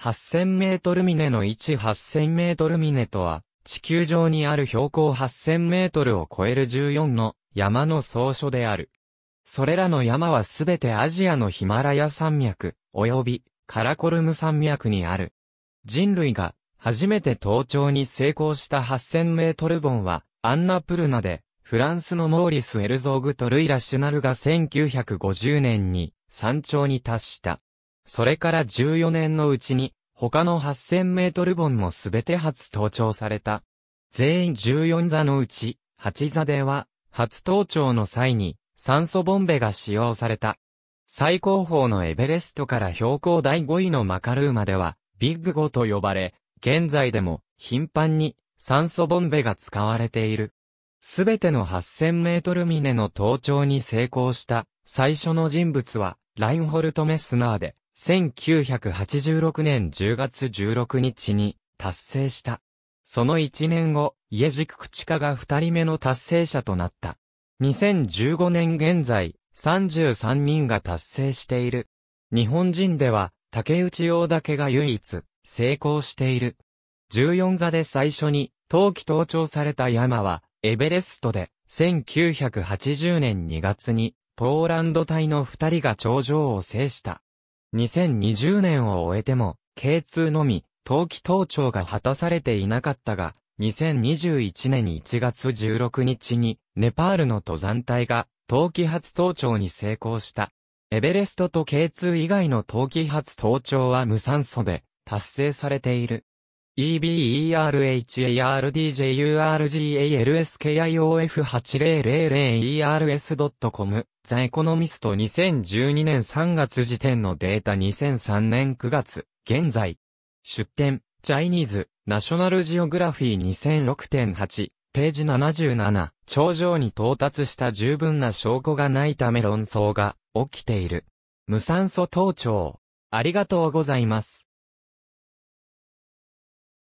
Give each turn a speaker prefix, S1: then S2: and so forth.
S1: 8000メートル峰の位置8000メートル峰とは、地球上にある標高8000メートルを超える14の山の総所である。それらの山はすべてアジアのヒマラヤ山脈、及びカラコルム山脈にある。人類が初めて登頂に成功した8000メートル本は、アンナプルナで、フランスのモーリス・エルゾーグとルイ・ラシュナルが1950年に山頂に達した。それから14年のうちに、他の8000メートル本もすべて初登頂された。全員14座のうち、8座では、初登頂の際に、酸素ボンベが使用された。最高峰のエベレストから標高第5位のマカルーまでは、ビッグ5と呼ばれ、現在でも、頻繁に、酸素ボンベが使われている。すべての8000メートル峰の登頂に成功した、最初の人物は、ラインホルト・メスナーで、1986年10月16日に達成した。その1年後、家軸・口家が2人目の達成者となった。2015年現在、33人が達成している。日本人では、竹内洋だけが唯一、成功している。14座で最初に、冬季登頂された山は、エベレストで、1980年2月に、ポーランド隊の2人が頂上を制した。2020年を終えても、K2 のみ、冬季登頂が果たされていなかったが、2021年1月16日に、ネパールの登山隊が、冬季初登頂に成功した。エベレストと K2 以外の冬季初登頂は無酸素で、達成されている。eberardjurgalskiof8000ers.com ザエコノミスト2012年3月時点のデータ2003年9月、現在。出展、チャイニーズ、ナショナルジオグラフィー2006.8、ページ77、頂上に到達した十分な証拠がないため論争が起きている。無酸素登頂。ありがとうございます。